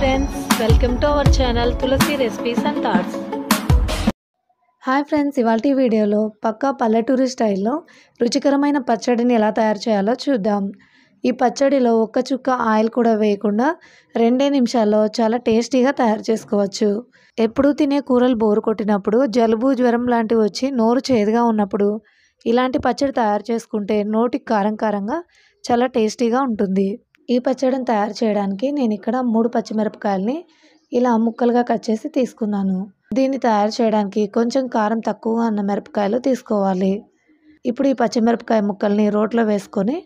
friends welcome to our channel Tulasi recipes and thoughts hi friends ఇవాళ వీడియోలో పక్కా పల్లెటూరి స్టైల్లో రుచికరమైన పచ్చడిని ఎలా తయారు చేయాలో చూద్దాం ఈ పచ్చడిలో ఒక్క చుక్క ఆయిల్ కూడా వేయకుండా రెండే నిమిషాల్లో చాలా టేస్టీగా తయారు చేసుకోవచ్చు ఎప్పుడూ తినే కూరలు బోరు కొట్టినప్పుడు జలుబు జ్వరం లాంటివి వచ్చి నోరు చేదుగా ఉన్నప్పుడు ఇలాంటి పచ్చడి తయారు చేసుకుంటే నోటికి కారం కారంగా చాలా టేస్టీగా ఉంటుంది ఈ పచ్చడిని తయారు చేయడానికి నేను ఇక్కడ మూడు పచ్చిమిరపకాయలని ఇలా ముక్కలుగా కట్ చేసి తీసుకున్నాను దీన్ని తయారు చేయడానికి కొంచెం కారం తక్కువగా ఉన్న మిరపకాయలు తీసుకోవాలి ఇప్పుడు ఈ పచ్చిమిరపకాయ ముక్కల్ని రోట్లో వేసుకొని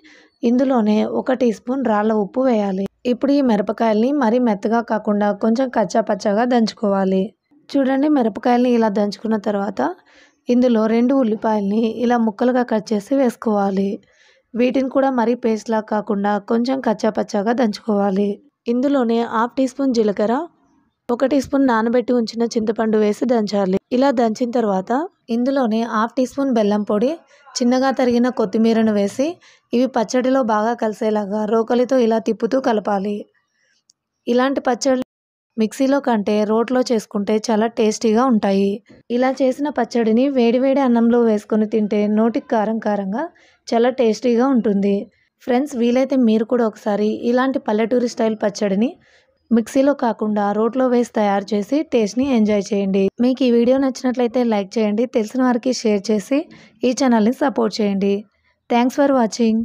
ఇందులోనే ఒక టీ స్పూన్ రాళ్ళ ఉప్పు వేయాలి ఇప్పుడు ఈ మిరపకాయల్ని మరీ మెత్తగా కాకుండా కొంచెం కచ్చా పచ్చగా దంచుకోవాలి చూడండి మిరపకాయల్ని ఇలా దంచుకున్న తర్వాత ఇందులో రెండు ఉల్లిపాయల్ని ఇలా ముక్కలుగా కట్ చేసి వేసుకోవాలి వీటిని కూడా మరీ పేస్ట్లా కాకుండా కొంచెం కచ్చాపచ్చాగా దంచుకోవాలి ఇందులోనే హాఫ్ టీ స్పూన్ జీలకర్ర ఒక టీ స్పూన్ నానబెట్టి ఉంచిన చింతపండు వేసి దంచాలి ఇలా దంచిన తర్వాత ఇందులోనే హాఫ్ టీ స్పూన్ బెల్లం పొడి చిన్నగా తరిగిన కొత్తిమీరను వేసి ఇవి పచ్చడిలో బాగా కలిసేలాగా రోకలితో ఇలా తిప్పుతూ కలపాలి ఇలాంటి పచ్చడి మిక్సీలో కంటే రోట్లో చేసుకుంటే చాలా టేస్టీగా ఉంటాయి ఇలా చేసిన పచ్చడిని వేడివేడి అన్నంలో వేసుకొని తింటే నోటికి కారం కారంగా చాలా టేస్టీగా ఉంటుంది ఫ్రెండ్స్ వీలైతే మీరు కూడా ఒకసారి ఇలాంటి పల్లెటూరి స్టైల్ పచ్చడిని మిక్సీలో కాకుండా రోట్లో వేసి తయారు చేసి టేస్ట్ని ఎంజాయ్ చేయండి మీకు ఈ వీడియో నచ్చినట్లయితే లైక్ చేయండి తెలిసిన వారికి షేర్ చేసి ఈ ఛానల్ని సపోర్ట్ చేయండి థ్యాంక్స్ ఫర్ వాచింగ్